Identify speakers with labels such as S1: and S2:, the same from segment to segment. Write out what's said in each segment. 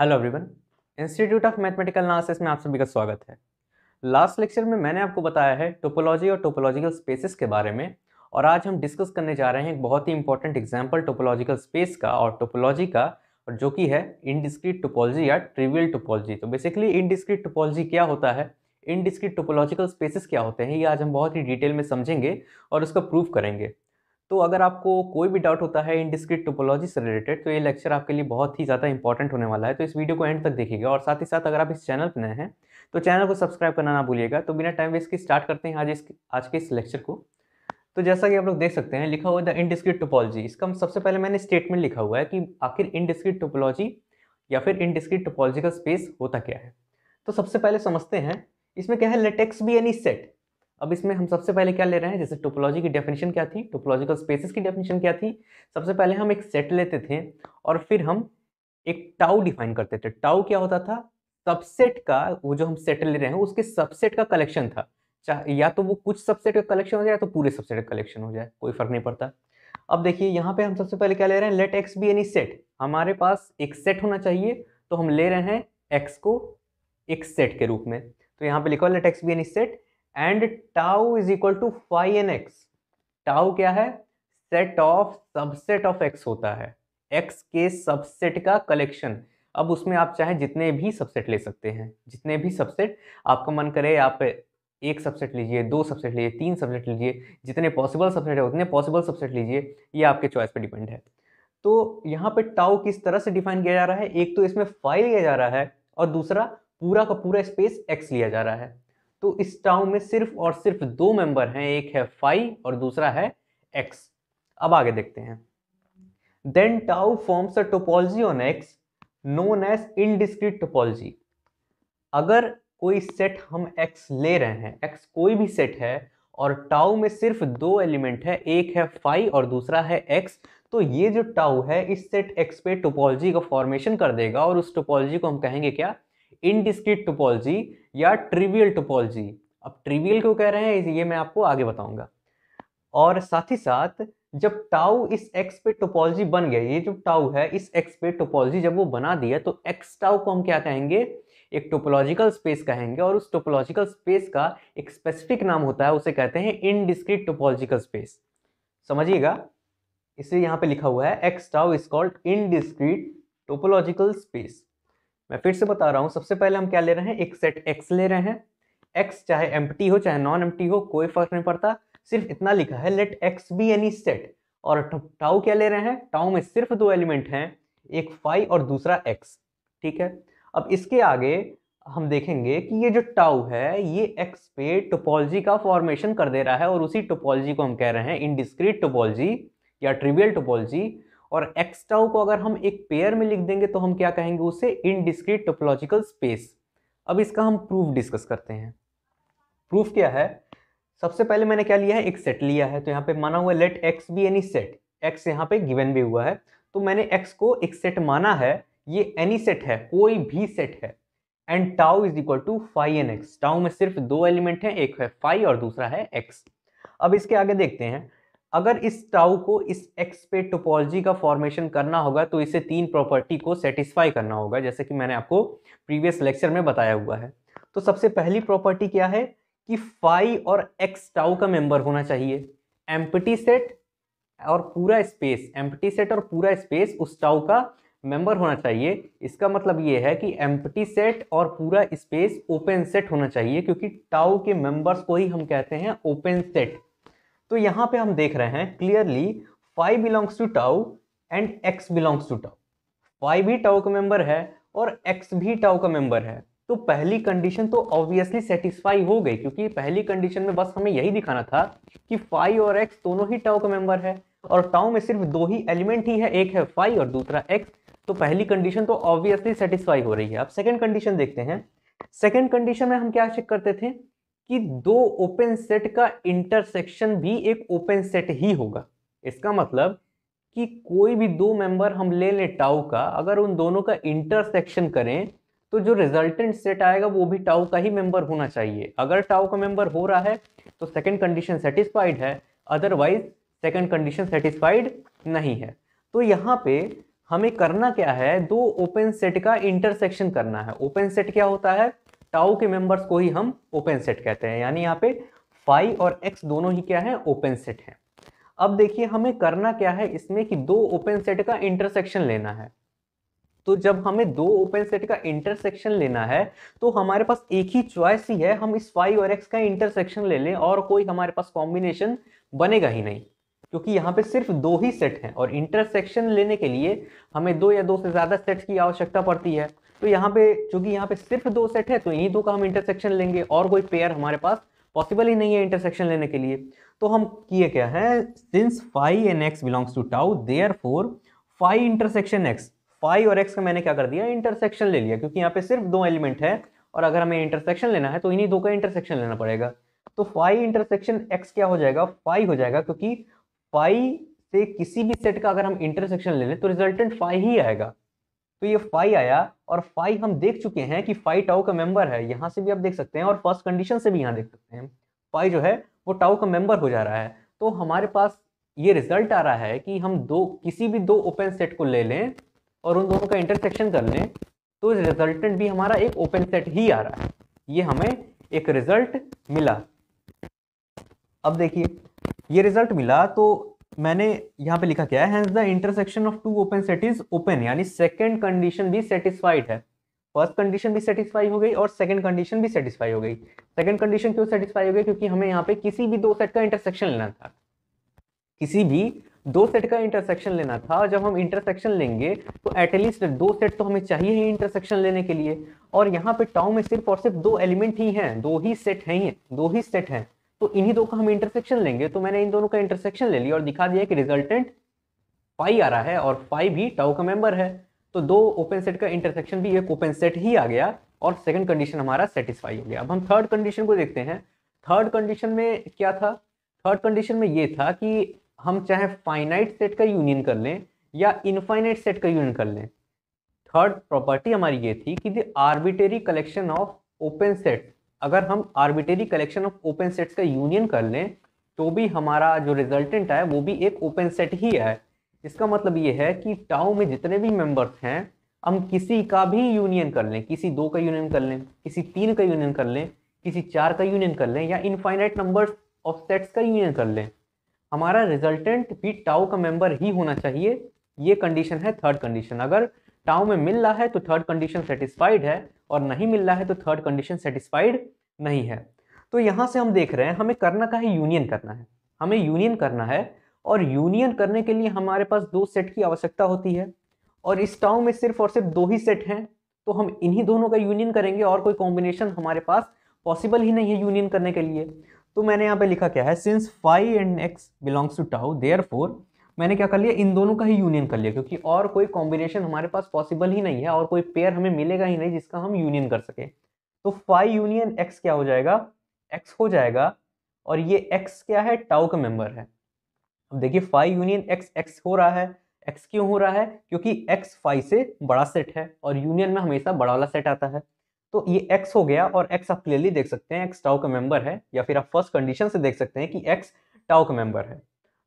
S1: hello everyone institute of mathematical analysis में आप सभी का स्वागत है लास्ट लेक्चर में मैंने आपको बताया है टोपोलॉजी और टोपोलॉजिकल स्पेसेस के बारे में और आज हम डिस्कस करने जा रहे हैं एक बहुत ही इंपॉर्टेंट एग्जाम्पल टोपोलॉजिकल स्पेस का और टोपोलॉजी का और जो कि है इनडिस्क्रीट टोपोलॉजी या ट्रिवियल टोपोलॉजी तो बेसिकली इनडिस्क्रीट टोपोलॉजी क्या होता है इनडिस्क्रीट टोपोलॉजिकल स्पेसेस क्या होते हैं ये आज हम बहुत ही डिटेल में समझेंगे और उसका प्रूफ करेंगे तो अगर आपको कोई भी डाउट होता है इन डिस्क्रिट टोपोलॉजी से रिलेटेड तो ये लेक्चर आपके लिए बहुत ही ज़्यादा इंपॉर्टेंट होने वाला है तो इस वीडियो को एंड तक देखिएगा और साथ ही साथ अगर आप इस चैनल पर नए हैं तो चैनल को सब्सक्राइब करना ना भूलिएगा तो बिना टाइम वेस्ट के स्टार्ट करते हैं आज इस आज के इस लेक्चर को तो जैसा कि आप लोग देख सकते हैं लिखा हुआ है द इनडिस्क्रिट टोपोलॉजी इसका सबसे पहले मैंने स्टेटमेंट लिखा हुआ है कि आखिर इनडिस्क्रिट टोपोलॉजी या फिर इनडिस्क्रिट टोपोलॉजिकल स्पेस होता क्या है तो सबसे पहले समझते हैं इसमें क्या है लेटेक्स बी एनी सेट अब इसमें हम सबसे पहले क्या ले रहे हैं जैसे टोपोलॉजी की डेफिनेशन क्या थी टोपोलॉजिकल स्पेसिस की डेफिनेशन क्या थी सबसे पहले हम एक सेट लेते थे और फिर हम एक टाउ डिफाइन करते थे टाउ क्या होता था सबसेट का वो जो हम सेट ले रहे हैं उसके सबसेट का कलेक्शन था चाहे या तो वो कुछ सबसेट का कलेक्शन हो जाए या तो पूरे सबसेट का कलेक्शन हो जाए कोई फर्क नहीं पड़ता अब देखिए यहाँ पे हम सबसे पहले क्या ले रहे हैं let X be any set हमारे पास एक सेट होना चाहिए तो हम ले रहे हैं एक्स को एक सेट के रूप में तो यहाँ पे लिखो let X be any set and tau is equal to phi and X tau क्या है set of subset of X होता है एक्स के सबसेट का कलेक्शन अब उसमें आप चाहे जितने भी सबसेट ले सकते हैं जितने भी सबसेट आपका मन करे आप एक सबसेट लीजिए दो सबसेट लीजिए तीन सबसेट लीजिए जितने पॉसिबल सबसेट है उतने पॉसिबल सबसेट लीजिए ये आपके चॉइस पे डिपेंड है तो यहाँ पे टाउ किस तरह से डिफाइन किया जा रहा है एक तो इसमें फाइव लिया जा रहा है और दूसरा पूरा का पूरा स्पेस एक्स लिया जा रहा है तो इस टाउ में सिर्फ और सिर्फ दो मेंबर हैं एक है फाइव और दूसरा है एक्स अब आगे देखते हैं then tau forms a topology on X known as indiscrete topology अगर कोई सेट हम एक्स ले रहे हैं एक्स कोई भी सेट है और टाउ में सिर्फ दो एलिमेंट है एक है फाइव और दूसरा है एक्स तो ये जो टाउ है इस सेट एक्स पे टोपोलॉजी का फॉर्मेशन कर देगा और उस टोपोलॉजी को हम कहेंगे क्या इनडिस्क्रीट टोपोलॉजी या ट्रिवियल टोपोलॉजी अब ट्रिवियल क्यों कह रहे हैं ये मैं आपको आगे बताऊंगा और साथ ही साथ जब टाउ इस एक्स पे टोपोलॉजी बन गया ये जो टाउ है इस एक्स पे टोपोलॉजी जब वो बना दिया तो एक्स टाउ को हम क्या कहेंगे एक टोपोलॉजिकल स्पेस कहेंगे और उस टोपोलॉजिकल स्पेस का एक स्पेसिफिक नाम होता है उसे कहते हैं इनडिस्क्रीट टोपोलॉजिकल स्पेस समझिएगा इसे यहाँ पे लिखा हुआ है X tau is called indiscrete topological space मैं फिर से बता रहा हूँ सबसे पहले हम क्या ले रहे हैं एक सेट एक्स ले रहे हैं एक्स चाहे एम हो चाहे नॉन एम हो कोई फर्क नहीं पड़ता सिर्फ इतना लिखा है let X be any set और टाउ क्या ले रहे हैं टाउ में सिर्फ दो एलिमेंट हैं एक फाइव और दूसरा एक्स ठीक है अब इसके आगे हम देखेंगे कि ये जो टाउ है ये एक्स पे टोपोलॉजी का फॉर्मेशन कर दे रहा है और उसी टोपोलॉजी को हम कह रहे हैं इनडिस्क्रीट टोपोलॉजी या ट्रिवियल टोपोलॉजी और एक्स टाउ को अगर हम एक पेयर में लिख देंगे तो हम क्या कहेंगे उसे इनडिस्क्रीट टोपोलॉजिकल स्पेस अब इसका हम प्रूफ डिस्कस करते हैं प्रूफ क्या है सबसे पहले मैंने क्या लिया है एक सेट लिया है तो यहाँ पे माना हुआ let X be any set X यहाँ पे गिवन भी हुआ है तो मैंने एक्स को एक सेट माना है ये एनी सेट है कोई भी सेट है and tau is equal to phi and X tau में सिर्फ दो एलिमेंट हैं एक है फाइव और दूसरा है एक्स अब इसके आगे देखते हैं अगर इस टाउ को इस एक्स पे टोपोलॉजी का फॉर्मेशन करना होगा तो इसे तीन प्रॉपर्टी को सेटिस्फाई करना होगा जैसे कि मैंने आपको प्रीवियस लेक्चर में बताया हुआ है तो सबसे पहली प्रॉपर्टी क्या है कि फाई और एक्स टाउ का मेंबर होना चाहिए एम्पटी सेट और पूरा स्पेस एम्पटी सेट और पूरा स्पेस उस टाउ का मेंबर होना चाहिए इसका मतलब ये है कि एम्पटी सेट और पूरा स्पेस ओपन सेट होना चाहिए क्योंकि टाउ के मेंबर्स को ही हम कहते हैं ओपन सेट तो यहां पे हम देख रहे हैं clearly phi belongs to tau and X belongs to tau phi भी टाउ का मेंबर है और एक्स भी टाउ का मेंबर है तो पहली कंडीशन तो ऑब्वियसली सेटिस्फाई हो गई क्योंकि पहली कंडीशन में बस हमें यही दिखाना था कि फाइव और एक्स दोनों ही टाउ का मेंबर है और टाउ में सिर्फ दो ही एलिमेंट ही है एक है फाइव और दूसरा एक्स तो पहली कंडीशन तो ऑब्वियसली सेटिस्फाई हो रही है अब सेकेंड कंडीशन देखते हैं सेकेंड कंडीशन में हम क्या चेक करते थे कि दो ओपन सेट का इंटरसेक्शन भी एक ओपन सेट ही होगा इसका मतलब कि कोई भी दो मेंबर हम ले लें टाउ का अगर उन दोनों का इंटरसेक्शन करें तो जो रिजल्टेंट सेट आएगा वो भी टाउ का ही मेंबर होना चाहिए अगर टाउ का मेंबर हो रहा है तो सेकंड कंडीशन सेटिस्फाइड है अदरवाइज सेकंड कंडीशन सेटिस्फाइड नहीं है तो यहाँ पे हमें करना क्या है दो ओपन सेट का इंटरसेक्शन करना है ओपन सेट क्या होता है टाउ के मेंबर्स को ही हम ओपन सेट कहते हैं यानी यहाँ पे फाइव और एक्स दोनों ही क्या है ओपन सेट है अब देखिए हमें करना क्या है इसमें कि दो ओपन सेट का इंटरसेक्शन लेना है तो जब हमें दो ओपन सेट का इंटरसेक्शन लेना है तो हमारे पास एक ही चॉइस ही है हम इस फाइव और एक्स का इंटरसेक्शन ले लें और कोई हमारे पास कॉम्बिनेशन बनेगा ही नहीं क्योंकि यहाँ पे सिर्फ दो ही सेट हैं और इंटरसेक्शन लेने के लिए हमें दो या दो से ज़्यादा सेट्स की आवश्यकता पड़ती है तो यहाँ पे चूंकि यहाँ पे सिर्फ दो सेट है तो इन्हीं दो का हम इंटरसेक्शन लेंगे और कोई पेयर हमारे पास पॉसिबल ही नहीं है इंटरसेक्शन लेने के लिए तो हम किए क्या है since phi and X belongs to tau therefore phi intersection X phi और एक्स का मैंने क्या कर दिया इंटरसेक्शन ले लिया क्योंकि यहाँ पे सिर्फ दो एलिमेंट है और अगर हमें इंटरसेक्शन लेना है तो इन्हीं दो का इंटरसेक्शन लेना पड़ेगा तो फाइव इंटरसेक्शन एक्स क्या हो जाएगा फाइव हो जाएगा क्योंकि फाइव से किसी भी सेट का अगर हम इंटरसेक्शन ले लें तो रिजल्टेंट फाइव ही आएगा तो ये फाइव आया और फाइव हम देख चुके हैं कि फाइव टाउ का मेंबर है यहां से भी आप देख सकते हैं और फर्स्ट कंडीशन से भी यहाँ देख सकते हैं फाइव जो है वो टाउ का मेंबर हो जा रहा है तो हमारे पास ये रिजल्ट आ रहा है कि हम दो किसी भी दो ओपन सेट को ले लें और उन दोनों का इंटरसेक्शन कर लें तो रिजल्टेंट भी हमारा एक ओपन सेट ही आ रहा है ये हमें एक रिजल्ट मिला अब देखिए ये रिजल्ट मिला तो मैंने यहाँ पे लिखा क्या है the intersection of two open set is open यानी सेकेंड कंडीशन भी सेटिस्फाइड है फर्स्ट कंडीशन भी सेटिस्फाई हो गई और सेकंड कंडीशन भी सेटिस्फाई हो गई सेकंड कंडीशन क्यों सेटिस्फाई हो गई क्योंकि हमें यहाँ पे किसी भी दो सेट का इंटरसेक्शन लेना था किसी भी दो सेट का इंटरसेक्शन लेना था जब हम इंटरसेक्शन लेंगे तो एटलीस्ट दो सेट तो हमें चाहिए ही इंटरसेक्शन लेने के लिए और यहाँ पे टाउ में सिर्फ और सिर्फ दो एलिमेंट ही हैं दो ही सेट हैं ही दो ही सेट हैं तो इन्हीं दो का हम इंटरसेक्शन लेंगे तो मैंने इन दोनों का इंटरसेक्शन ले लिया और दिखा दिया कि रिजल्टेंट पाई आ रहा है और पाई भी टाउ का मेंबर है तो दो ओपन सेट का इंटरसेक्शन भी एक ओपन सेट ही आ गया और सेकंड कंडीशन हमारा सेटिस्फाई हो गया अब हम थर्ड कंडीशन को देखते हैं थर्ड कंडीशन में क्या था थर्ड कंडीशन में ये था कि हम चाहे फाइनाइट सेट का यूनियन कर लें या इनफाइनाइट सेट का यूनियन कर लें थर्ड प्रॉपर्टी हमारी ये थी कि the arbitrary collection of open set अगर हम arbitrary collection of open sets का यूनियन कर लें तो भी हमारा जो रिजल्टेंट है वो भी एक ओपन सेट ही है इसका मतलब ये है कि टाओ में जितने भी मेंबर्स हैं हम किसी का भी यूनियन कर लें किसी दो का यूनियन कर लें किसी तीन का यूनियन कर लें किसी चार का यूनियन कर लें या इनफाइनाइट नंबर ऑफ सेट्स का यूनियन कर लें हमारा रिजल्टेंट भी टाउ का मेंबर ही होना चाहिए ये कंडीशन है थर्ड कंडीशन अगर टाउ में मिल रहा है तो थर्ड कंडीशन सेटिस्फाइड है और नहीं मिल रहा है तो थर्ड कंडीशन सेटिस्फाइड नहीं है तो यहाँ से हम देख रहे हैं हमें करना का है यूनियन करना है हमें यूनियन करना है और यूनियन करने के लिए हमारे पास दो सेट की आवश्यकता होती है और इस टाउ में सिर्फ और सिर्फ दो ही सेट हैं तो हम इन्हीं दोनों का यूनियन करेंगे और कोई कॉम्बिनेशन हमारे पास पॉसिबल ही नहीं है यूनियन करने के लिए तो मैंने यहाँ पे लिखा क्या है since phi and X belongs to tau therefore मैंने क्या कर लिया इन दोनों का ही यूनियन कर लिया क्योंकि और कोई कॉम्बिनेशन हमारे पास पॉसिबल ही नहीं है और कोई पेयर हमें मिलेगा ही नहीं जिसका हम यूनियन कर सकें तो फाइव यूनियन एक्स क्या हो जाएगा एक्स हो जाएगा और ये एक्स क्या है टाउ का मेंबर है अब देखिए फाइव यूनियन एक्स एक्स हो रहा है एक्स क्यों हो रहा है क्योंकि एक्स फाइव से बड़ा सेट है और यूनियन में हमेशा बड़ा वाला सेट आता है तो ये एक्स हो गया और एक्स आप क्लियरली देख सकते हैं एक्स टाउ का मेंबर है या फिर आप फर्स्ट कंडीशन से देख सकते हैं कि एक्स टाउ का मेंबर है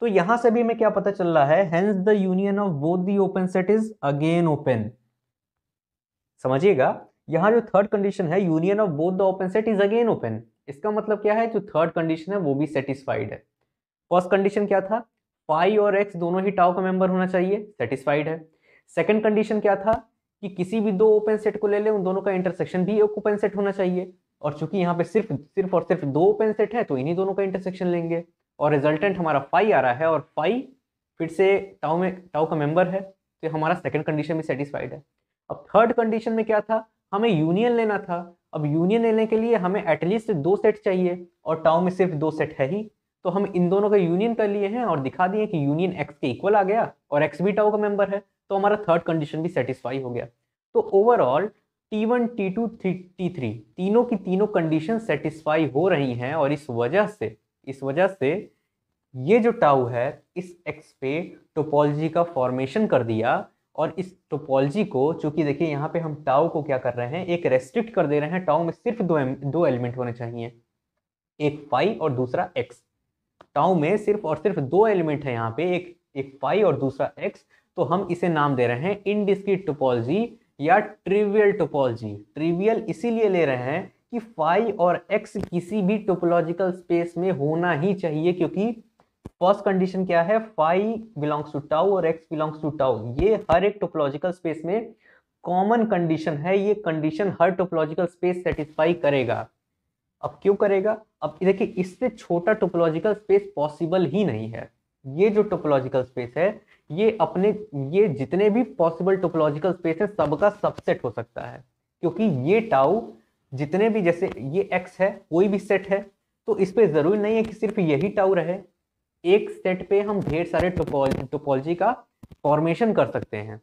S1: तो यहां से भी हमें क्या पता चल रहा है hence the union of both the open set is again open समझिएगा यहां जो थर्ड कंडीशन है union of both the open set is again open इसका मतलब क्या है जो थर्ड कंडीशन है वो भी सेटिस्फाइड है फर्स्ट कंडीशन क्या था फाइव और एक्स दोनों ही टाउ का मेंबर होना चाहिए सेटिस्फाइड है सेकेंड कंडीशन क्या था कि किसी भी दो ओपन सेट को ले ले उन दोनों का इंटरसेक्शन भी एक ओपन सेट होना चाहिए और चूंकि यहाँ पे सिर्फ सिर्फ और सिर्फ दो ओपन सेट है तो इन्हीं दोनों का इंटरसेक्शन लेंगे और रिजल्टेंट हमारा पाई आ रहा है और पाई फिर से टाउ में टाउ का मेंबर है तो हमारा सेकंड कंडीशन भी सेटिस्फाइड है अब थर्ड कंडीशन में क्या था हमें यूनियन लेना था अब यूनियन लेने के लिए हमें एटलीस्ट दो सेट चाहिए और टाउ में सिर्फ दो सेट है ही तो हम इन दोनों का यूनियन कर लिए हैं और दिखा दिए कि यूनियन एक्स के इक्वल आ गया और एक्स भी टाउ का मेंबर है तो हमारा थर्ड कंडीशन भी सेटिस्फाई हो गया तो overall T one T two three T three तीनों की तीनों कंडीशन सेटिस्फाई हो रही हैं और इस वजह से इस वजह से ये जो टाउ है इस एक्स पे टोपोलॉजी का फॉर्मेशन कर दिया और इस टोपोलॉजी को चूंकि देखिए यहाँ पे हम टाउ को क्या कर रहे हैं एक रेस्ट्रिक्ट कर दे रहे हैं टाउ में सिर्फ दो दो एलिमेंट होने चाहिए एक फाइव और दूसरा एक्स टाउ में सिर्फ और सिर्फ दो एलिमेंट है यहाँ पे एक एक फाइव और दूसरा एक्स तो हम इसे नाम दे रहे हैं इनडिस्क्रीट टोपोलॉजी या ट्रिवियल टोपोलॉजी ट्रिवियल इसीलिए ले रहे हैं कि फाई और एक्स किसी भी टोपोलॉजिकल स्पेस में होना ही चाहिए क्योंकि फर्स्ट कंडीशन क्या है फाई बिलोंग्स टू टाउ और एक्स बिलोंग्स टू टाउ ये हर एक टोपोलॉजिकल स्पेस में कॉमन कंडीशन है ये कंडीशन हर टोपोलॉजिकल स्पेस सेटिस्फाई करेगा अब क्यों करेगा अब देखिए इससे छोटा टोपोलॉजिकल स्पेस पॉसिबल ही नहीं है ये जो टोपोलॉजिकल स्पेस है ये अपने ये जितने भी पॉसिबल टोपोलॉजिकल स्पेस है सबका सबसेट हो सकता है क्योंकि ये टाउ जितने भी जैसे ये एक्स है कोई भी सेट है तो इस पर ज़रूरी नहीं है कि सिर्फ यही टाउ रहे एक सेट पे हम ढेर सारे टोपोलॉजी का फॉर्मेशन कर सकते हैं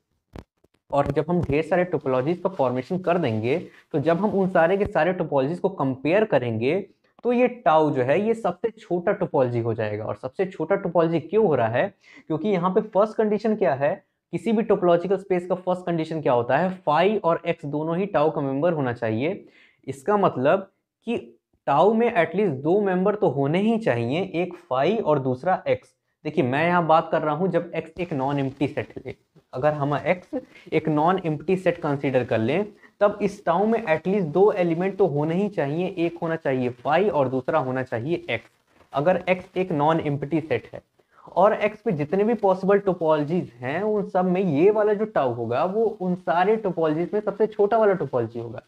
S1: और जब हम ढेर सारे टोपोलॉजीज का फॉर्मेशन कर देंगे तो जब हम उन सारे के सारे टोपोलॉजीज को कंपेयर करेंगे तो ये टाउ जो है ये सबसे छोटा टोपोलॉजी हो जाएगा और सबसे छोटा टोपोलॉजी क्यों हो रहा है क्योंकि यहाँ पे फर्स्ट कंडीशन क्या है किसी भी टोपोलॉजिकल स्पेस का फर्स्ट कंडीशन क्या होता है फाइव और एक्स दोनों ही टाउ का मेंबर होना चाहिए इसका मतलब कि टाउ में एटलीस्ट दो मेंबर तो होने ही चाहिए एक फाई और दूसरा एक्स देखिए मैं यहाँ बात कर रहा हूँ जब एक्स एक नॉन एम्प्टी सेट ले अगर हम एक्स एक नॉन एम्प्टी सेट कंसीडर कर लें तब इस टाउ में एटलीस्ट दो एलिमेंट तो होने ही चाहिए एक होना चाहिए फाई और दूसरा होना चाहिए एक्स अगर एक्स एक नॉन एम्प्टी सेट है और एक्स पे जितने भी पॉसिबल टोपोलॉजीज हैं उन सब में ये वाला जो टाउ होगा वो उन सारे टोपोलॉजीज में सबसे छोटा वाला टोपोलॉजी होगा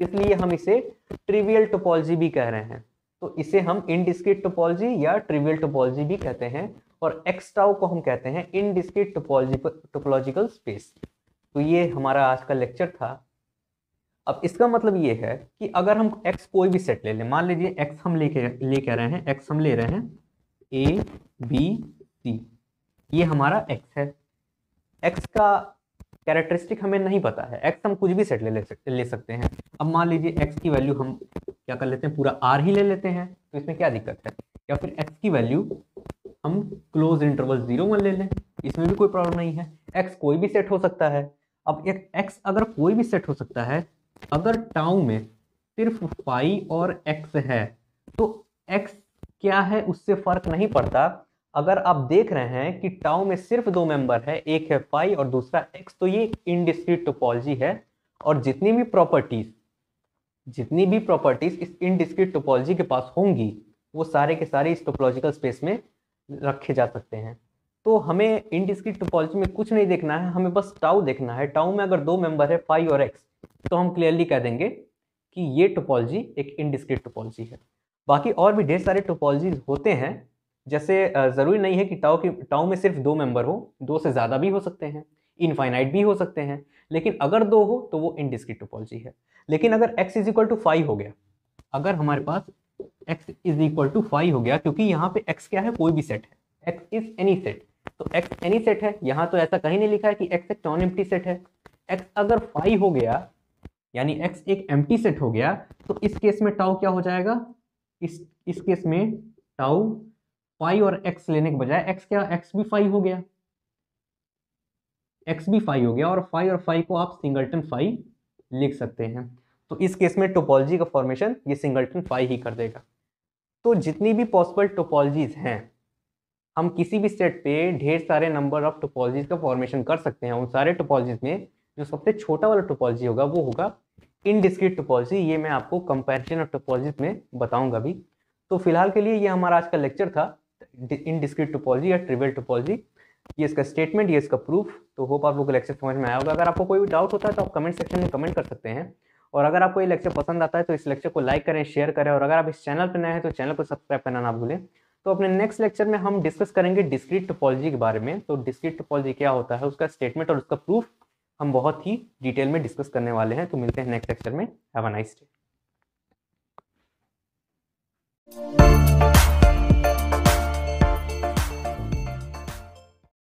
S1: इसलिए हम इसे ट्रिवियल टोपोलॉजी भी कह रहे हैं तो इसे हम इनडिस्क्रिट टोपोलॉजी या ट्रिवियल टोपोलॉजी भी कहते हैं और एक्सटाउ को हम कहते हैं इनडिस्क्रिट टोपोलॉजी टोपोलॉजिकल स्पेस तो ये हमारा आज का लेक्चर था अब इसका मतलब ये है कि अगर हम x कोई भी सेट ले लें मान लीजिए x हम लेके कह रहे हैं x हम ले रहे हैं a b c ये हमारा x है x का कैरेक्टरिस्टिक हमें नहीं पता है एक्स हम कुछ भी सेट ले ले सकते ले सकते हैं अब मान लीजिए एक्स की वैल्यू हम क्या कर लेते हैं पूरा आर ही ले लेते हैं तो इसमें क्या दिक्कत है या फिर एक्स की वैल्यू हम क्लोज इंटरवल जीरो वन ले लें इसमें भी कोई प्रॉब्लम नहीं है एक्स कोई भी सेट हो सकता है अब एक एक्स अगर कोई भी सेट हो सकता है अगर टाउ में सिर्फ फाइव और एक्स है तो एक्स क्या है उससे फर्क नहीं पड़ता अगर आप देख रहे हैं कि टाउ में सिर्फ दो मेंबर है एक है फाइव और दूसरा एक्स तो ये इनडिस्क्रीट टोपोलॉजी है और जितनी भी प्रॉपर्टीज जितनी भी प्रॉपर्टीज इस इनडिस्क्रीट टोपोलॉजी के पास होंगी वो सारे के सारे इस टोपोलॉजिकल स्पेस में रखे जा सकते हैं तो हमें इनडिस्क्रीट टोपोलॉजी में कुछ नहीं देखना है हमें बस टाउ देखना है टाउ में अगर दो मेंबर है फाइव और एक्स तो हम क्लियरली कह देंगे कि ये टोपोलॉजी एक इनडिस्क्रीट टोपोलॉजी है बाकी और भी ढेर सारे टोपोलॉजीज होते हैं जैसे ज़रूरी नहीं है कि टाओ की टाओ में सिर्फ दो मेंबर हो दो से ज़्यादा भी हो सकते हैं इनफाइनाइट भी हो सकते हैं लेकिन अगर दो हो तो वो इनडिस्क्रिट टोपोलॉजी है लेकिन अगर x is equal to five हो गया अगर हमारे पास x is equal to five हो गया क्योंकि यहाँ पे x क्या है कोई भी सेट है x इज एनी सेट तो x एनी सेट है यहाँ तो ऐसा कहीं नहीं लिखा है कि x एक नॉन एम्प्टी सेट है x अगर फाइव हो गया यानी x एक एम्प्टी सेट हो गया तो इस केस में टाओ क्या हो जाएगा इस इस केस में टाओ फाइव और एक्स लेने के बजाय एक्स क्या एक्स भी फाइव हो गया एक्स भी फाइव हो गया और फाइव और फाइव को आप सिंगलटन फाइव लिख सकते हैं तो इस केस में टोपोलॉजी का फॉर्मेशन ये सिंगल्टन फाइव ही कर देगा तो जितनी भी पॉसिबल टोपोलॉजीज हैं हम किसी भी सेट पे ढेर सारे नंबर ऑफ टोपोलॉजीज का फॉर्मेशन कर सकते हैं उन सारे टोपोलॉजीज में जो सबसे छोटा वाला टोपोलॉजी होगा वो होगा इनडिस्क्रीट टोपोलॉजी ये मैं आपको कंपैरिजन ऑफ टोपोलॉजीज में बताऊंगा भी तो फिलहाल के लिए ये हमारा आज का लेक्चर था इनडिस्क्रीट टोपोलॉजी या ट्रिवल टोपोलॉजी ये इसका स्टेटमेंट ये इसका प्रूफ तो होप आप लोग को लेक्चर समझ में आया होगा अगर आपको कोई भी डाउट होता है तो आप कमेंट सेक्शन में कमेंट कर सकते हैं और अगर आपको ये लेक्चर पसंद आता है तो इस लेक्चर को लाइक करें शेयर करें और अगर आप इस चैनल पर नए हैं तो चैनल को सब्सक्राइब करना ना भूलें तो अपने नेक्स्ट लेक्चर में हम डिस्कस करेंगे डिस्क्रीट टोपोलॉजी के बारे में तो डिस्क्रीट टोपोलॉजी क्या होता है उसका स्टेटमेंट और उसका प्रूफ हम बहुत ही डिटेल में डिस्कस करने वाले हैं तो मिलते हैं नेक्स्ट लेक्चर में हैव अ नाइस डे